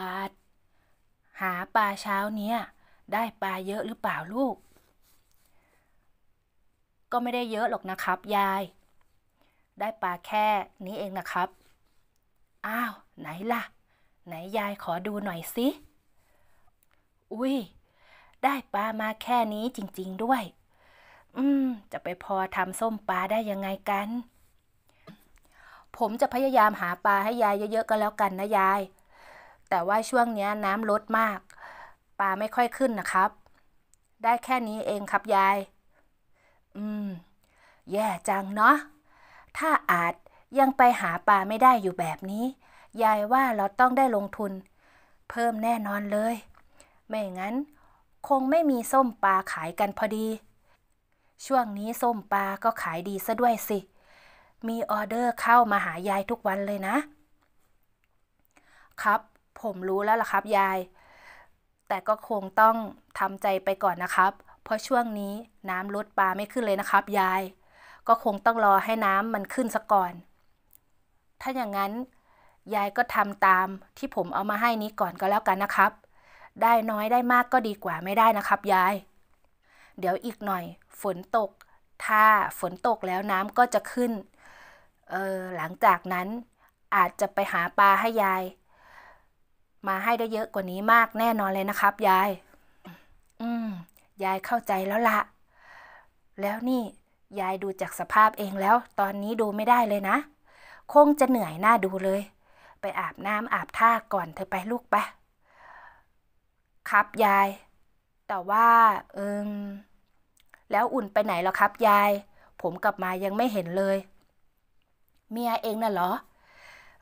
อาดหาปลาเช้าเนี้ยได้ปลาเยอะหรือเปล่าลูก ก็ไม่ได้เยอะหรอกนะครับ ยาย ได้ปลาแค่นี้เองนะครับ อ้าว ไหนล่ะ ไหนยายขอดูหน่อยสิ อุ้ยได้ปลามาแค่นี้จริงๆ ด้วย อืมจะไปพอทำส้มปลาได้ยังไงกัน ผมจะพยายามหาปลาให้ยายเยอะๆก็แล้วกัน นะยายแต่ว่าช่วงนี้น้ำลดมากปลาไม่ค่อยขึ้นนะครับ ได้แค่นี้เองครับยาย อืม แย่จังเนาะ ถ้าอาจยังไปหาปลาไม่ได้อยู่แบบนี้ ยายว่าเราต้องได้ลงทุน เพิ่มแน่นอนเลย ไม่งั้น คงไม่มีส้มปลาขายกันพอดี ช่วงนี้ส้มปลาก็ขายดีซะด้วยสิ มีออเดอร์เข้ามาหายายทุกวันเลยนะ ครับผมรู้แล้วล่ะครับยาย แต่ก็คงต้องทำใจไปก่อนนะครับ เพราะช่วงนี้น้ำลดปลาไม่ขึ้นเลยนะครับ ยาย ก็คงต้องรอให้น้ำมันขึ้นซะก่อน ถ้าอย่างนั้นยายก็ทำตามที่ผมเอามาให้นี้ก่อนก็แล้วกันนะครับ ได้น้อยได้มากก็ดีกว่าไม่ได้นะครับยาย เดี๋ยวอีกหน่อยฝนตก ถ้าฝนตกแล้วน้ำก็จะขึ้น เออหลังจากนั้นอาจจะไปหาปลาให้ยายมาให้ได้เยอะกว่านี้มากแน่นอนเลยนะครับยาย อืมยายเข้าใจแล้วละแล้วนี่ยายดูจากสภาพเองแล้ว ตอนนี้ดูไม่ได้เลยนะ คงจะเหนื่อยหน้าดูเลย ไปอาบน้ำอาบท่าก่อนเธอไปลูกไปครับยาย แต่ว่าเอิมแล้วอุ่นไปไหนแล้วครับยาย ผมกลับมายังไม่เห็นเลย เมียเองน่ะเหรอ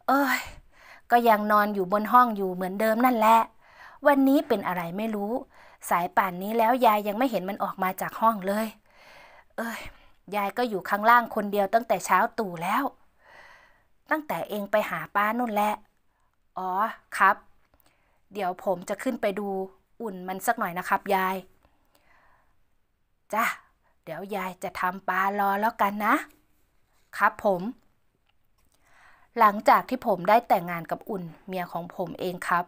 เอ้ยก็ยังนอนอยู่บนห้องอยู่เหมือนเดิมนั่นแหละ วันนี้เป็นอะไรไม่รู้ สายป่านนี้แล้วยายยังไม่เห็นมันออกมาจากห้องเลย เอ้ย ยายก็อยู่ข้างล่างคนเดียวตั้งแต่เช้าตู่แล้ว ตั้งแต่เองไปหาป้านุ่นแหละ อ๋อ ครับ เดี๋ยวผมจะขึ้นไปดูอุ่นมันสักหน่อยนะครับ ยายจ้ะ เดี๋ยวยายจะทำปลารอแล้วกันนะ ครับผมหลังจากที่ผมได้แต่งงานกับอุ่นเมียของผมเองครับ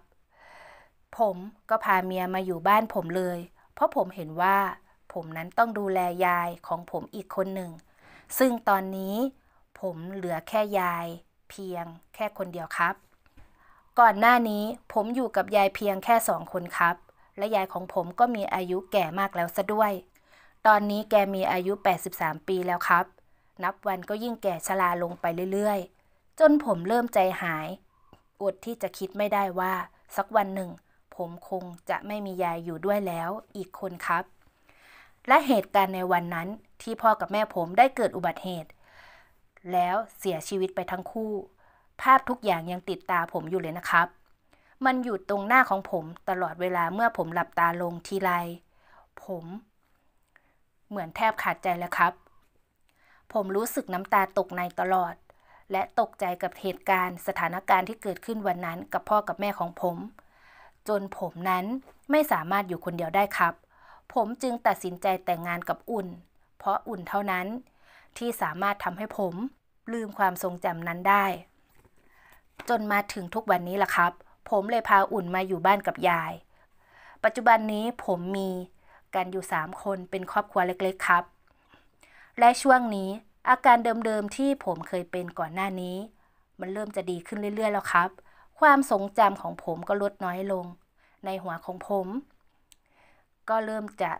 ผมก็พาเมียมาอยู่บ้านผมเลย เพราะผมเห็นว่าผมนั้นต้องดูแลยายของผมอีกคนหนึ่ง ซึ่งตอนนี้ผมเหลือแค่ยาย เพียงแค่คนเดียวครับ ก่อนหน้านี้ผมอยู่กับยายเพียงแค่สองคนครับ และยายของผมก็มีอายุแก่มากแล้วซะด้วย ตอนนี้แกมีอายุ 83 ปีแล้วครับ นับวันก็ยิ่งแก่ชราลงไปเรื่อยๆจนผมเริ่มใจหายอดที่จะคิดไม่ได้ว่าสักวันหนึ่งผมคงจะไม่มียายอยู่ด้วยแล้วอีกคนครับ และเหตุการณ์ในวันนั้นที่พ่อกับแม่ผมได้เกิดอุบัติเหตุ แล้วเสียชีวิตไปทั้งคู่ ภาพทุกอย่างยังติดตาผมอยู่เลยนะครับ มันอยู่ตรงหน้าของผมตลอดเวลาเมื่อผมหลับตาลงทีไร ผม เหมือนแทบขาดใจแล้วครับ ผมรู้สึกน้ำตาตกในตลอดและตกใจกับเหตุการณ์ สถานการณ์ที่เกิดขึ้นวันนั้นกับพ่อกับแม่ของผม จนผมนั้นไม่สามารถอยู่คนเดียวได้ครับ ผมจึงตัดสินใจแต่งงานกับอุ่น เพราะอุ่นเท่านั้น ที่สามารถทำให้ผม ลืมความทรงจำนั้นได้ จนมาถึงทุกวันนี้ล่ะครับ ผมเลยพาอุ่นมาอยู่บ้านกับยาย ปัจจุบันนี้ผมมีกันอยู่3คนเป็นครอบครัวเล็กๆครับ และช่วงนี้อาการเดิมๆ ที่ผมเคยเป็นก่อนหน้านี้ มันเริ่มจะดีขึ้นเรื่อยๆ แล้วครับ ความทรงจำของผมก็ลดน้อยลง ในหัวของผม ก็เริ่มจะ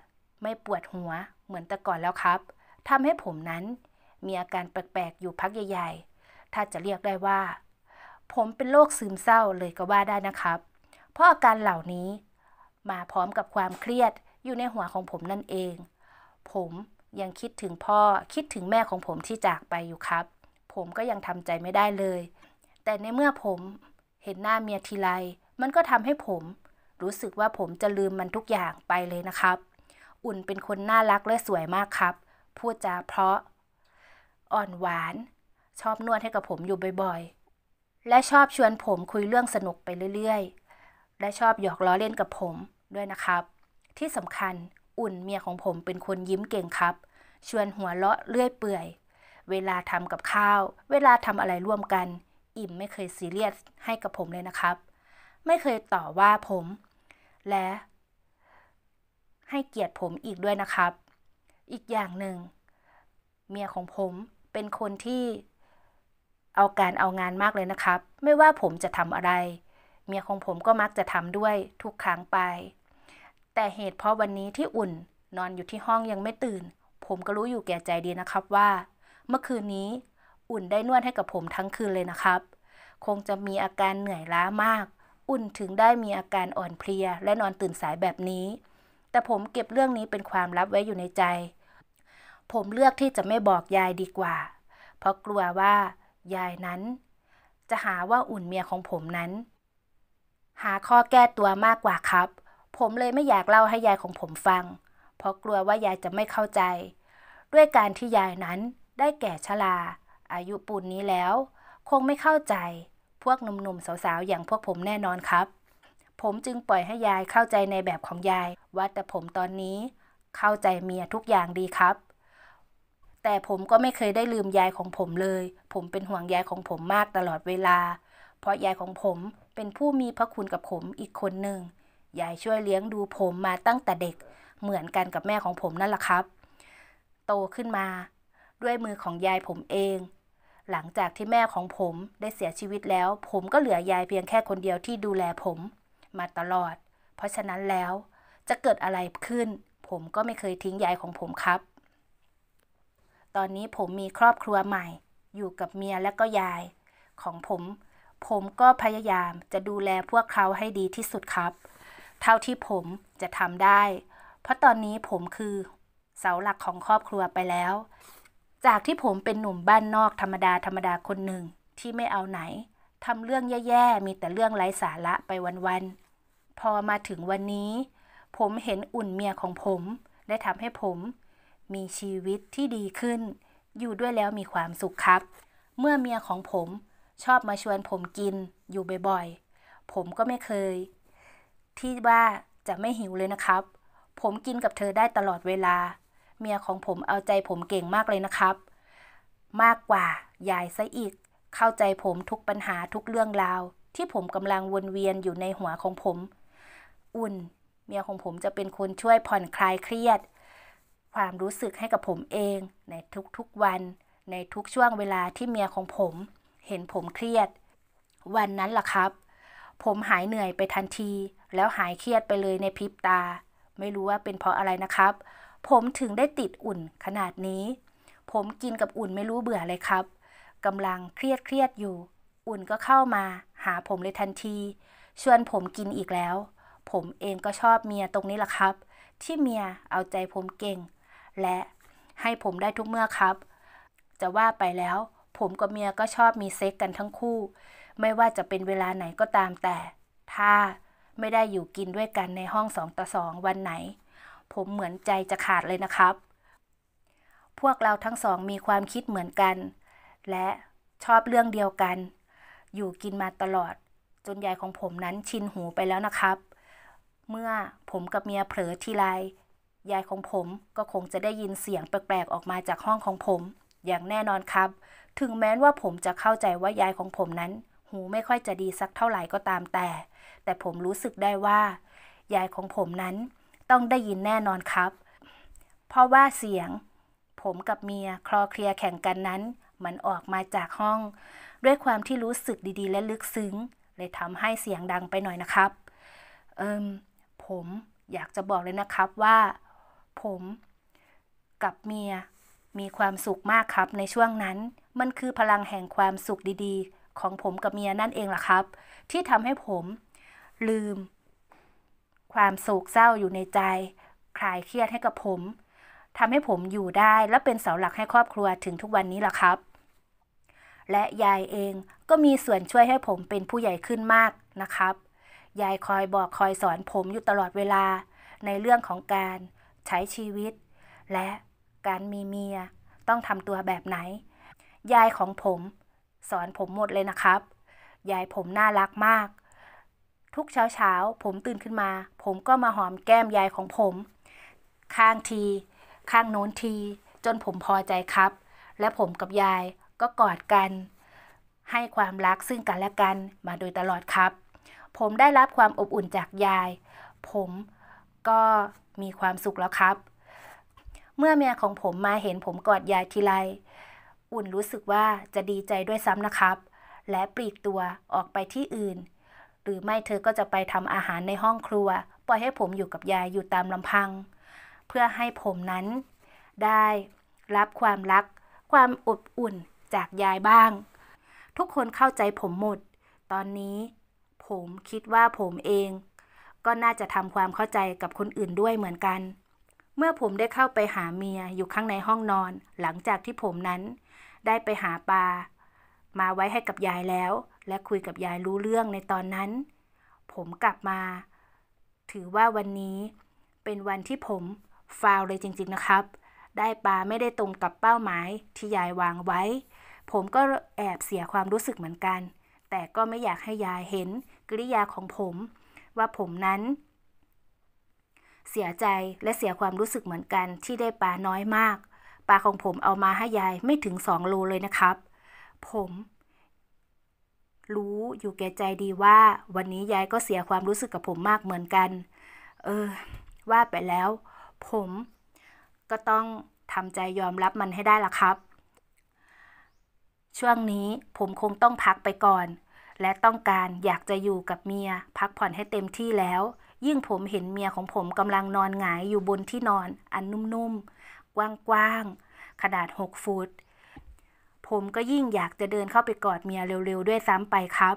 ไม่ปวดหัวเหมือนแต่ก่อนแล้วครับทำให้ผมนั้นมีอาการแปลกๆอยู่พักใหญ่ๆ ถ้าจะเรียกได้ว่า ผมเป็นโรคซึมเศร้าเลยก็ว่าได้นะครับ เพราะอาการเหล่านี้ มาพร้อมกับความเครียดอยู่ในหัวของผมนั่นเอง ผมยังคิดถึงพ่อคิดถึงแม่ของผมที่จากไปอยู่ครับ ผมก็ยังทำใจไม่ได้เลย แต่ในเมื่อผมเห็นหน้าเมียทีไรมันก็ทำให้ผม รู้สึกว่าผมจะลืมมันทุกอย่างไปเลยนะครับ อุ่นเป็นคนน่ารักและสวยมากครับ พูดจาเพราะอ่อนหวาน ชอบนวดให้กับผมอยู่บ่อยๆ และชอบชวนผมคุยเรื่องสนุกไปเรื่อยๆ และชอบหยอกล้อเล่นกับผมด้วยนะครับ ที่สำคัญอุ่นเมียของผมเป็นคนยิ้มเก่งครับ ชวนหัวเลาะเลื่อยเปื่อย เวลาทำกับข้าว เวลาทำอะไรร่วมกัน อิ่มไม่เคยซีเรียสให้กับผมเลยนะครับ ไม่เคยต่อว่าผม และ ให้เกียรติผมอีกด้วยนะครับ อีกอย่างหนึ่ง เมียของผมเป็นคนที่เอาการเอางานมากเลยนะครับ ไม่ว่าผมจะทำอะไร เมียของผมก็มักจะทำด้วยทุกครั้งไปแต่เหตุเพราะวันนี้ที่อุ่นนอนอยู่ที่ห้องยังไม่ตื่น ผมก็รู้อยู่แก่ใจดีนะครับว่า เมื่อคืนนี้ อุ่นได้นวดให้กับผมทั้งคืนเลยนะครับ คงจะมีอาการเหนื่อยล้ามาก อุ่นถึงได้มีอาการอ่อนเพลีย และนอนตื่นสายแบบนี้ แต่ผมเก็บเรื่องนี้เป็นความลับไว้อยู่ในใจ ผมเลือกที่จะไม่บอกยายดีกว่า เพราะกลัวว่า ยายนั้น จะหาว่าอุ่นเมียของผมนั้น หาข้อแก้ตัวมากกว่าครับผมเลยไม่อยากเล่าให้ยายของผมฟัง เพราะกลัวว่ายายจะไม่เข้าใจ ด้วยการที่ยายนั้นได้แก่ชราอายุปูนนี้แล้วคงไม่เข้าใจ พวกหนุ่มๆสาวๆอย่างพวกผมแน่นอนครับ ผมจึงปล่อยให้ยายเข้าใจในแบบของยายว่าแต่ผมตอนนี้เข้าใจเมียทุกอย่างดีครับ แต่ผมก็ไม่เคยได้ลืมยายของผมเลย ผมเป็นห่วงยายของผมมากตลอดเวลา เพราะยายของผมเป็นผู้มีพระคุณกับผมอีกคนหนึ่งยายช่วยเลี้ยงดูผมมาตั้งแต่เด็กเหมือนกันกับแม่ของผมนั่นแหละครับ โตขึ้นมา ด้วยมือของยายผมเอง หลังจากที่แม่ของผมได้เสียชีวิตแล้ว ผมก็เหลือยายเพียงแค่คนเดียวที่ดูแลผม มาตลอด เพราะฉะนั้นแล้วจะเกิดอะไรขึ้น ผมก็ไม่เคยทิ้งยายของผมครับ ตอนนี้ผมมีครอบครัวใหม่ อยู่กับเมียและก็ยาย ของผม ผมก็พยายามจะดูแลพวกเขาให้ดีที่สุดครับเท่าที่ผมจะทำได้ เพราะตอนนี้ผมคือเสาหลักของครอบครัวไปแล้ว จากที่ผมเป็นหนุ่มบ้านนอกธรรมดาธรรมดาคนหนึ่งที่ไม่เอาไหนทำเรื่องแย่ๆมีแต่เรื่องไร้สาระไปวันๆ พอมาถึงวันนี้ ผมเห็นอุ่นเมียของผม ได้ทำให้ผม มีชีวิตที่ดีขึ้น อยู่ด้วยแล้วมีความสุขครับ เมื่อเมียของผมชอบมาชวนผมกินอยู่บ่อยๆผมก็ไม่เคยที่ว่าจะไม่หิวเลยนะครับ ผมกินกับเธอได้ตลอดเวลา เมียของผมเอาใจผมเก่งมากเลยนะครับ มากกว่ายายซะอีก เข้าใจผมทุกปัญหาทุกเรื่องราว ที่ผมกำลังวนเวียนอยู่ในหัวของผม อุ่นเมียของผมจะเป็นคนช่วยผ่อนคลายเครียด ความรู้สึกให้กับผมเอง ในทุกๆวัน ในทุกช่วงเวลาที่เมียของผม เห็นผมเครียด วันนั้นล่ะครับผมหายเหนื่อยไปทันที แล้วหายเครียดไปเลยในพริบตา ไม่รู้ว่าเป็นเพราะอะไรนะครับ ผมถึงได้ติดอุ่นขนาดนี้ผมกินกับอุ่นไม่รู้เบื่อเลยครับกำลังเครียดเครียดอยู่ อุ่นก็เข้ามาหาผมเลยทันทีชวนผมกินอีกแล้ว ผมเองก็ชอบเมียตรงนี้แหละครับ ที่เมียเอาใจผมเก่ง และให้ผมได้ทุกเมื่อครับ จะว่าไปแล้ว ผมกับเมียก็ชอบมีเซ็กกันทั้งคู่ไม่ว่าจะเป็นเวลาไหนก็ตามแต่ ถ้าไม่ได้อยู่กินด้วยกันในห้องสองต่อสองวันไหน ผมเหมือนใจจะขาดเลยนะครับ พวกเราทั้งสองมีความคิดเหมือนกัน และชอบเรื่องเดียวกัน อยู่กินมาตลอด จนยายของผมนั้นชินหูไปแล้วนะครับ เมื่อผมกับเมียเผลอทีไรยายของผมก็คงจะได้ยินเสียงแปลกๆออกมาจากห้องของผม อย่างแน่นอนครับ ถึงแม้ว่าผมจะเข้าใจว่ายายของผมนั้นหูไม่ค่อยจะดีสักเท่าไหร่ก็ตามแต่ แต่ผมรู้สึกได้ว่า ยายของผมนั้นต้องได้ยินแน่นอนครับ เพราะว่าเสียงผมกับเมียคลอเคลียแข่งกันนั้น มันออกมาจากห้องด้วยความที่รู้สึกดีๆและลึกซึ้ง เลยทำให้เสียงดังไปหน่อยนะครับ เอิมผมอยากจะบอกเลยนะครับว่าผมกับเมียมีความสุขมากครับในช่วงนั้น มันคือพลังแห่งความสุขดี ๆของผมกับเมียนั่นเองล่ะครับ ที่ทำให้ผม ลืม ความโศกเศร้าอยู่ในใจ คลายเครียดให้กับผมทำให้ผมอยู่ได้และเป็นเสาหลักให้ครอบครัวถึงทุกวันนี้ล่ะครับ และยายเองก็มีส่วนช่วยให้ผมเป็นผู้ใหญ่ขึ้นมากนะครับยายคอยบอกคอยสอนผมอยู่ตลอดเวลาในเรื่องของการใช้ชีวิต และการมีเมียต้องทำตัวแบบไหน ยายของผมสอนผมหมดเลยนะครับ ยายผมน่ารักมาก ทุกเช้าเช้าผมตื่นขึ้นมา ผมก็มาหอมแก้มยายของผม ข้างที ข้างโน้นที จนผมพอใจครับ และผมกับยายก็กอดกัน ให้ความรักซึ่งกันและกันมาโดยตลอดครับ ผมได้รับความอบอุ่นจากยาย ผมก็มีความสุขแล้วครับ เมื่อเมียของผมมาเห็นผมกอดยายทีไรอุ่นรู้สึกว่าจะดีใจด้วยซ้ำนะครับ และปลีกตัวออกไปที่อื่น หรือไม่เธอก็จะไปทำอาหารในห้องครัว ปล่อยให้ผมอยู่กับยายอยู่ตามลำพัง เพื่อให้ผมนั้น ได้รับความรัก ความอบอุ่นจากยายบ้าง ทุกคนเข้าใจผมหมด ตอนนี้ ผมคิดว่าผมเอง ก็น่าจะทำความเข้าใจกับคนอื่นด้วยเหมือนกัน เมื่อผมได้เข้าไปหาเมียอยู่ข้างในห้องนอน หลังจากที่ผมนั้นได้ไปหาปลามาไว้ให้กับยายแล้ว และคุยกับยายรู้เรื่องในตอนนั้น ผมกลับมา ถือว่าวันนี้ เป็นวันที่ผมฟาวเลยจริง ๆ นะครับ ได้ปลาไม่ได้ตรงกับเป้าหมายที่ยายวางไว้ ผมก็แอบเสียความรู้สึกเหมือนกัน แต่ก็ไม่อยากให้ยายเห็นกริยาของผม ว่าผมนั้น เสียใจและเสียความรู้สึกเหมือนกันที่ได้ปลาน้อยมากปลาของผมเอามาให้ยายไม่ถึงสองโลเลยนะครับ ผมรู้อยู่แก่ใจดีว่า วันนี้ยายก็เสียความรู้สึกกับผมมากเหมือนกัน เออว่าไปแล้ว ผมก็ต้องทำใจยอมรับมันให้ได้ละครับ ช่วงนี้ผมคงต้องพักไปก่อน และต้องการอยากจะอยู่กับเมีย พักผ่อนให้เต็มที่แล้ว ยิ่งผมเห็นเมียของผมกำลังนอนหงายอยู่บนที่นอนอันนุ่มกว้างๆ ขนาด6ฟุต ผมก็ยิ่งอยากจะเดินเข้าไปกอดเมียเร็วๆ ด้วยซ้ำไปครับ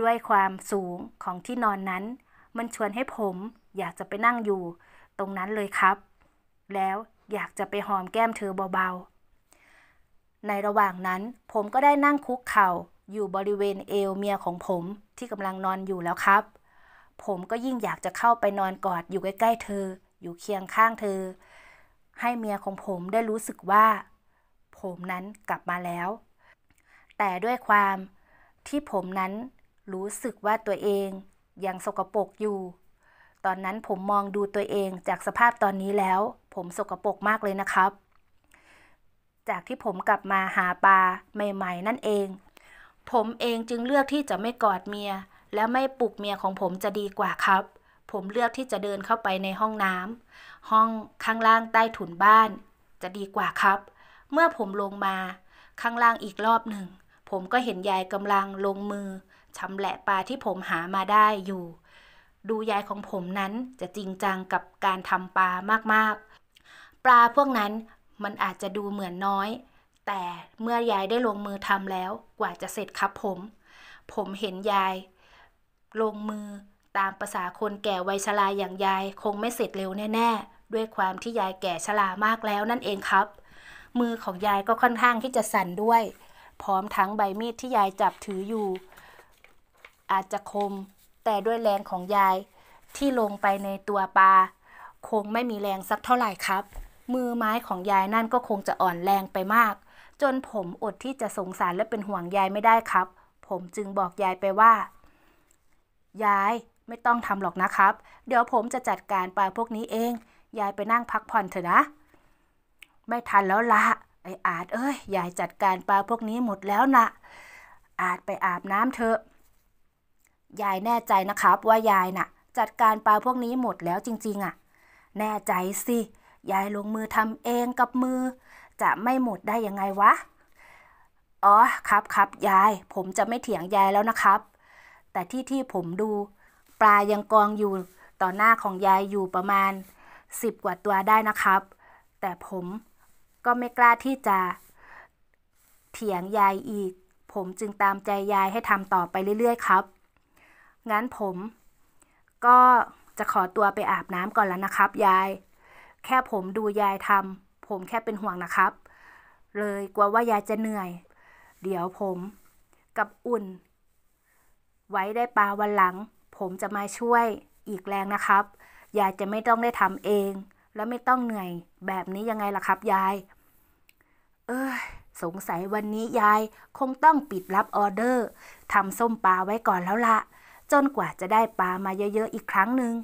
ด้วยความสูงของที่นอนนั้น มันชวนให้ผมอยากจะไปนั่งอยู่ตรงนั้นเลยครับ แล้วอยากจะไปหอมแก้มเธอเบาๆ ในระหว่างนั้นผมก็ได้นั่งคุกเข่าอยู่บริเวณเอวเมียของผมที่กำลังนอนอยู่แล้วครับ ผมก็ยิ่งอยากจะเข้าไปนอนกอดอยู่ใกล้ๆเธอ อยู่เคียงข้างเธอให้เมียของผมได้รู้สึกว่า ผมนั้นกลับมาแล้ว แต่ด้วยความที่ผมนั้นรู้สึกว่าตัวเองยังสกปรกอยู่ ตอนนั้นผมมองดูตัวเองจากสภาพตอนนี้แล้ว ผมสกปรกมากเลยนะครับ จากที่ผมกลับมาหาปลาใหม่ๆนั่นเอง ผมเองจึงเลือกที่จะไม่กอดเมีย และไม่ปลุกเมียของผมจะดีกว่าครับผมเลือกที่จะเดินเข้าไปในห้องน้ำห้องข้างล่างใต้ถุนบ้าน จะดีกว่าครับ เมื่อผมลงมาข้างล่างอีกรอบหนึ่งผมก็เห็นยายกำลังลงมือชำแหละปลาที่ผมหามาได้อยู่ ดูยายของผมนั้นจะจริงจังกับการทำปลามากๆ ปลาพวกนั้นมันอาจจะดูเหมือนน้อย แต่เมื่อยายได้ลงมือทำแล้วกว่าจะเสร็จครับผม ผมเห็นยาย ลงมือตามภาษาคนแก่วัยชราอย่างยายคงไม่เสร็จเร็วแน่ๆ ด้วยความที่ยายแก่ชรามากแล้วนั่นเองครับ มือของยายก็ค่อนข้างที่จะสั่นด้วย พร้อมทั้งใบมีดที่ยายจับถืออยู่ อาจจะคมแต่ด้วยแรงของยาย ที่ลงไปในตัวปลาคงไม่มีแรงสักเท่าไหร่ครับ มือไม้ของยายนั่นก็คงจะอ่อนแรงไปมาก จนผมอดที่จะสงสารและเป็นห่วงยายไม่ได้ครับ ผมจึงบอกยายไปว่ายายไม่ต้องทำหรอกนะครับ เดี๋ยวผมจะจัดการปลาพวกนี้เอง ยายไปนั่งพักผ่อนเถอะนะ ไม่ทันแล้วละ ไออาดเอ้ย ยายจัดการปลาพวกนี้หมดแล้วนะอาจไปอาบน้ำเถอะ ยายแน่ใจนะครับว่ายายนะ่ะจัดการปลาพวกนี้หมดแล้วจริง ๆอะ่ะแน่ใจสิ ยายลงมือทำเองกับมือ จะไม่หมดได้ยังไงวะ อ๋อครับครับยาย ผมจะไม่เถียงยายแล้วนะครับ แต่ที่ที่ผมดูปลายังกองอยู่ต่อหน้าของยายอยู่ประมาณสิบกว่าตัวได้นะครับ แต่ผมก็ไม่กล้าที่จะเถียงยายอีก ผมจึงตามใจยายให้ทำต่อไปเรื่อยๆครับ งั้นผม ก็จะขอตัวไปอาบน้ำก่อนแล้วนะครับ ยาย แค่ผมดูยายทำผมแค่เป็นห่วงนะครับ เลยกลัวว่ายายจะเหนื่อย เดี๋ยวผมกับอุ่น ไว้ได้ปลาวันหลังผมจะมาช่วยอีกแรงนะครับ ยายจะไม่ต้องได้ทำเอง และไม่ต้องเหนื่อยแบบนี้ยังไง ล่ะ ครับ ยาย เออสงสัยวันนี้ ยาย คงต้องปิดรับ ออเดอร์ทำส้มปลาไว้ก่อนแล้วละจนกว่าจะได้ปลามาเยอะๆอีกครั้งหนึ่ง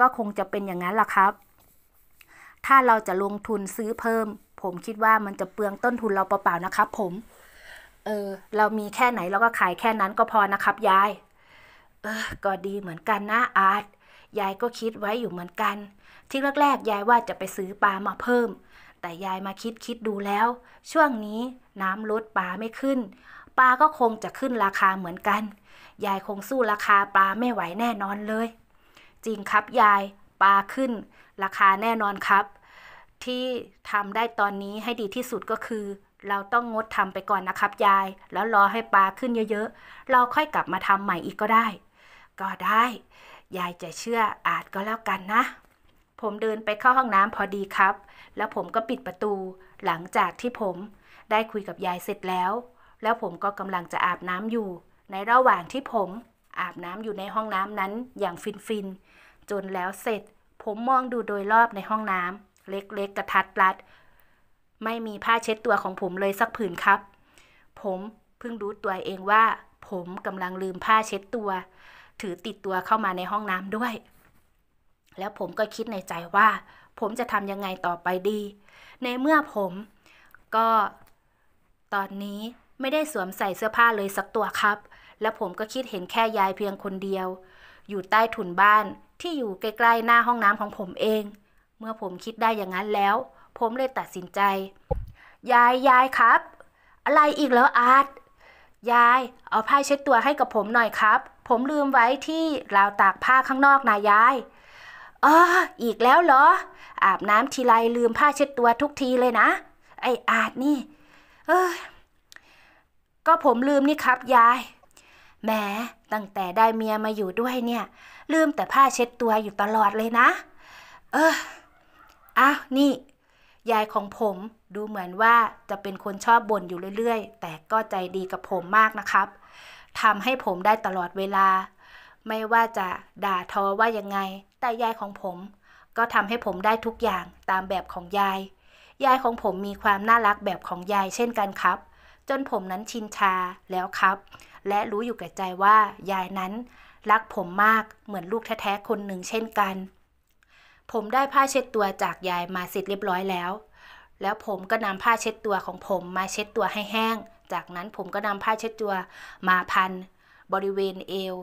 ก็คงจะเป็นอย่างนั้นล่ะครับ ถ้าเราจะลงทุนซื้อเพิ่ม ผมคิดว่ามันจะเปลืองต้นทุนเราเปล่าๆนะครับ ผม เออเรามีแค่ไหนเราก็ขายแค่นั้นก็พอนะครับยายเออก็ดีเหมือนกันนะ อาร์ตยายก็คิดไว้อยู่เหมือนกัน ที่แรกๆยายว่าจะไปซื้อปลามาเพิ่ม แต่ยายมาคิดคิดดูแล้ว ช่วงนี้น้ำลดปลาไม่ขึ้น ปลาก็คงจะขึ้นราคาเหมือนกัน ยายคงสู้ราคาปลาไม่ไหวแน่นอนเลย จริงครับยาย ปลาขึ้น ราคาแน่นอนครับ ที่ทำได้ตอนนี้ให้ดีที่สุดก็คือ เราต้องงดทำไปก่อนนะครับยาย แล้วรอให้ปลาขึ้นเยอะๆเราค่อยกลับมาทำใหม่อีกก็ได้ก็ได้ ยายจะเชื่ออาจก็แล้วกันนะ ผมเดินไปเข้าห้องน้ำพอดีครับ แล้วผมก็ปิดประตูหลังจากที่ผมได้คุยกับยายเสร็จแล้ว แล้วผมก็กำลังจะอาบน้ำอยู่ ในระหว่างที่ผมอาบน้ำอยู่ในห้องน้ำนั้นอย่างฟินๆ จนแล้วเสร็จ ผมมองดูโดยรอบในห้องน้ำเล็กๆกระทัดรัด ไม่มีผ้าเช็ดตัวของผมเลยสักผืนครับ ผมเพิ่งรู้ตัวเองว่า ผมกำลังลืมผ้าเช็ดตัวถือติดตัวเข้ามาในห้องน้ำด้วย แล้วผมก็คิดในใจว่า ผมจะทำยังไงต่อไปดี ในเมื่อผมก็ ตอนนี้ไม่ได้สวมใส่เสื้อผ้าเลยสักตัวครับ และผมก็คิดเห็นแค่ยายเพียงคนเดียว อยู่ใต้ถุนบ้านที่อยู่ใกล้ๆหน้าห้องน้ำของผมเอง เมื่อผมคิดได้อย่างนั้นแล้ว ผมเลยตัดสินใจยายยายครับ อะไรอีกแล้วอาร์ตยายเอาผ้าเช็ดตัวให้กับผมหน่อยครับผมลืมไว้ที่ราวตากผ้าข้างนอกนายายอ้ออีกแล้วเหรอ อาบน้ำทีไรลืมผ้าเช็ดตัวทุกทีเลยนะ ไออาดนี่ เออ ก็ผมลืมนี่ครับยาย แหม ตั้งแต่ได้เมียมาอยู่ด้วยเนี่ย ลืมแต่ผ้าเช็ดตัวอยู่ตลอดเลยนะ เอออ้าวนี่ยายของผมดูเหมือนว่าจะเป็นคนชอบบ่นอยู่เรื่อย ๆ แต่ก็ใจดีกับผมมากนะครับทำให้ผมได้ตลอดเวลา ไม่ว่าจะด่าทอว่ายังไงแต่ยายของผม ก็ทำให้ผมได้ทุกอย่างตามแบบของยาย ยายของผมมีความน่ารักแบบของยายเช่นกันครับ จนผมนั้นชินชาแล้วครับ และรู้อยู่แก่ใจว่า ยายนั้น รักผมมากเหมือนลูกแท้ๆคนหนึ่งเช่นกัน ผมได้ผ้าเช็ดตัวจากยายมาเสร็จเรียบร้อยแล้ว แล้วผมก็นำผ้าเช็ดตัวของผมมาเช็ดตัวให้แห้งจากนั้นผมก็นำผ้าเช็ดตัว มาพันบริเวณเอว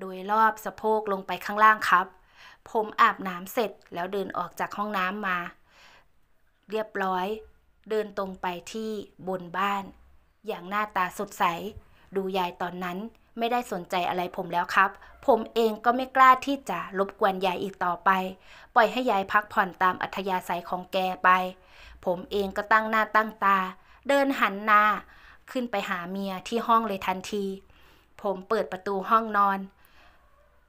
โดยรอบสะโพกลงไปข้างล่างครับ ผมอาบน้ำเสร็จแล้วเดินออกจากห้องน้ำมา เรียบร้อยเดินตรงไปที่บนบ้าน อย่างหน้าตาสดใส ดูยายตอนนั้นไม่ได้สนใจอะไรผมแล้วครับ ผมเองก็ไม่กล้าที่จะรบกวนยายอีกต่อไป ปล่อยให้ยายพักผ่อนตามอัธยาศัยของแกไป ผมเองก็ตั้งหน้าตั้งตา เดินหันหน้าขึ้นไปหาเมียที่ห้องเลยทันที ผมเปิดประตูห้องนอน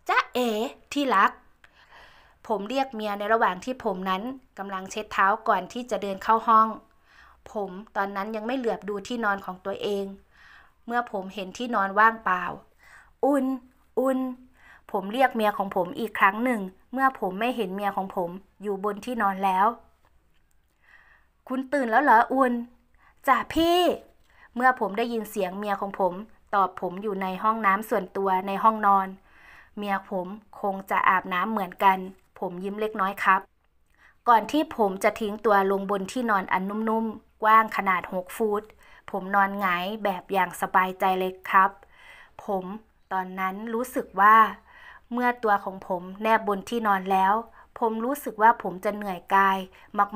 จ้าเอ๋ที่รัก ผมเรียกเมียในระหว่างที่ผมนั้นกำลังเช็ดเท้าก่อนที่จะเดินเข้าห้อง ผมตอนนั้นยังไม่เหลือบดูที่นอนของตัวเอง เมื่อผมเห็นที่นอนว่างเปล่า อุ่นอุ่นผมเรียกเมียของผมอีกครั้งหนึ่ง เมื่อผมไม่เห็นเมียของผมอยู่บนที่นอนแล้ว คุณตื่นแล้วเหรออุ่นจ้าพี่เมื่อผมได้ยินเสียงเมียของผม ตอบผมอยู่ในห้องน้ำส่วนตัวในห้องนอน เมียผมคงจะอาบน้ำเหมือนกัน ผมยิ้มเล็กน้อยครับ ก่อนที่ผมจะทิ้งตัวลงบนที่นอนอันนุ่ม ๆ กว้างขนาดหกฟุต ผมนอนงายแบบอย่างสบายใจเลยครับ ผมตอนนั้นรู้สึกว่า เมื่อตัวของผมแนบบนที่นอนแล้ว ผมรู้สึกว่าผมจะเหนื่อยกาย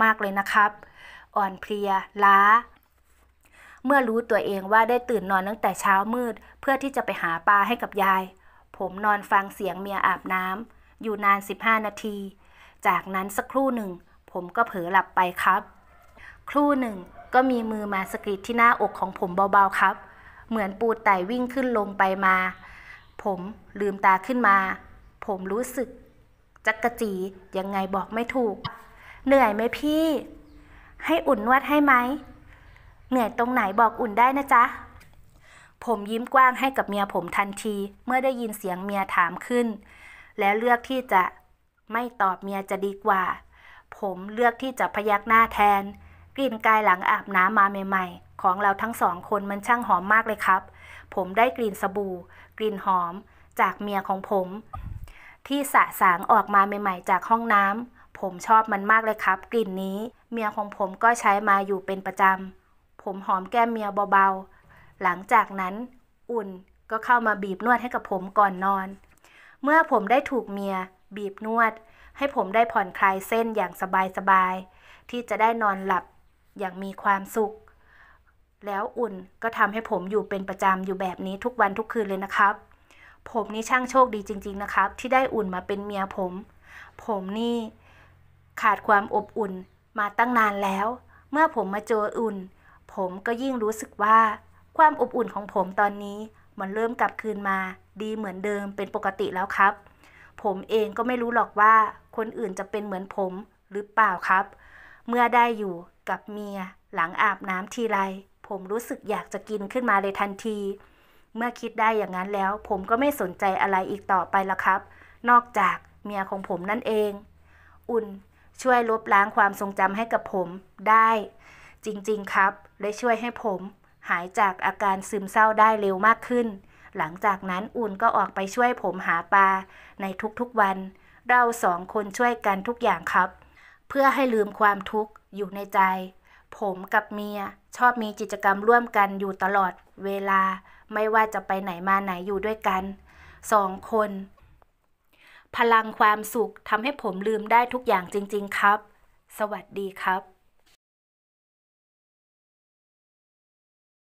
มากๆ เลยนะครับ อ่อนเพลียล้าเมื่อรู้ตัวเองว่าได้ตื่นนอนตั้งแต่เช้ามืดเพื่อที่จะไปหาปลาให้กับยาย ผมนอนฟังเสียงเมียอาบน้ำอยู่นาน 15 นาที จากนั้นสักครู่หนึ่งผมก็เผลอหลับไปครับ ครู่หนึ่งก็มีมือมาสกิดที่หน้าอกของผมเบาๆครับ เหมือนปูไตวิ่งขึ้นลงไปมา ผมลืมตาขึ้นมา ผมรู้สึกจักกะจียังไงบอกไม่ถูกเหนื่อยไหมพี่ ให้อุ่นนวดให้ไหมเหนื่อยตรงไหนบอกอุ่นได้นะจ๊ะ ผมยิ้มกว้างให้กับเมียผมทันทีเมื่อได้ยินเสียงเมียถามขึ้น และเลือกที่จะไม่ตอบเมียจะดีกว่า ผมเลือกที่จะพยักหน้าแทน กลิ่นกายหลังอาบน้ำมาใหม่ๆ ของเราทั้งสองคนมันช่างหอมมากเลยครับ ผมได้กลิ่นสบู่ กลิ่นหอม จากเมียของผม ที่สะสางออกมาใหม่ ๆ จากห้องน้ำผมชอบมันมากเลยครับ กลิ่นนี้เมียของผมก็ใช้มาอยู่เป็นประจำผมหอมแก้มเมียเบาๆ หลังจากนั้นอุ่นก็เข้ามาบีบนวดให้กับผมก่อนนอน เมื่อผมได้ถูกเมียบีบนวดให้ผมได้ผ่อนคลายเส้นอย่างสบายๆ ที่จะได้นอนหลับอย่างมีความสุข แล้วอุ่นก็ทำให้ผมอยู่เป็นประจำอยู่แบบนี้ทุกวันทุกคืนเลยนะครับ ผมนี่ช่างโชคดีจริงๆนะครับที่ได้อุ่นมาเป็นเมียผม ผมนี่ขาดความอบอุ่นมาตั้งนานแล้ว เมื่อผมมาเจออุ่นผมก็ยิ่งรู้สึกว่าความอบอุ่นของผมตอนนี้มันเริ่มกลับคืนมา ดีเหมือนเดิมเป็นปกติแล้วครับ ผมเองก็ไม่รู้หรอกว่าคนอื่นจะเป็นเหมือนผมหรือเปล่าครับ เมื่อได้อยู่กับเมียหลังอาบน้ำทีไร ผมรู้สึกอยากจะกินขึ้นมาเลยทันที เมื่อคิดได้อย่างนั้นแล้ว ผมก็ไม่สนใจอะไรอีกต่อไปละครับ นอกจากเมียของผมนั่นเอง อุ่นช่วยลบล้างความทรงจำให้กับผมได้จริงๆ ครับและช่วยให้ผมหายจากอาการซึมเศร้าได้เร็วมากขึ้น หลังจากนั้นอุ่นก็ออกไปช่วยผมหาปลาในทุกๆ วัน เราสองคนช่วยกันทุกอย่างครับ เพื่อให้ลืมความทุกข์อยู่ในใจ ผมกับเมียชอบมีกิจกรรมร่วมกันอยู่ตลอดเวลา ไม่ว่าจะไปไหนมาไหนอยู่ด้วยกันสองคน พลังความสุขทำให้ผมลืมได้ทุกอย่างจริง ๆ ครับ สวัสดีครับ